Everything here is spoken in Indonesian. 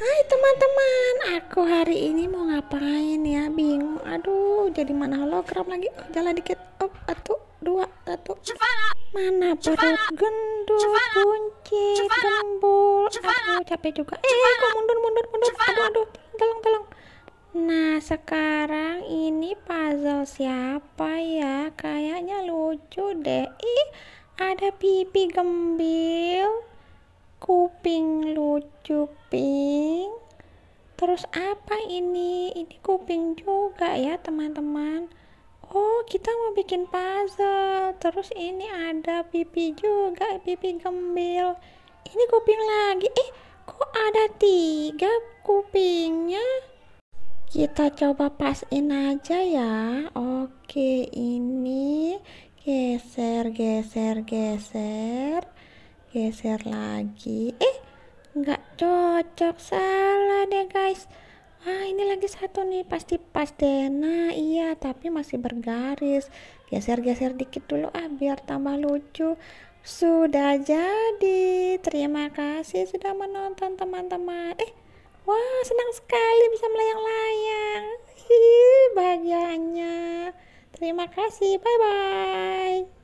Hai teman-teman, aku hari ini mau ngapain ya? Bingung. Aduh, jadi mana hologram lagi? Oh, jalan dikit. oh, satu, dua, satu. Mana perut gendut, buncit, gembul. aku capek juga. Eh, kok mundur, mundur, mundur. Aduh, aduh, tolong, tolong. Nah, sekarang ini puzzle siapa ya? Kayaknya lucu deh. Ih, ada pipi gembil, kuping lucu, pipi terus apa ini ini kuping juga ya teman-teman oh kita mau bikin puzzle terus ini ada pipi juga pipi gembil ini kuping lagi eh kok ada tiga kupingnya kita coba pasin aja ya oke ini geser geser geser geser lagi eh nggak cocok salah deh guys ah ini lagi satu nih pasti pas deh nah iya tapi masih bergaris geser-geser dikit dulu ah biar tambah lucu sudah jadi terima kasih sudah menonton teman-teman eh wah senang sekali bisa melayang-layang bahagianya terima kasih bye bye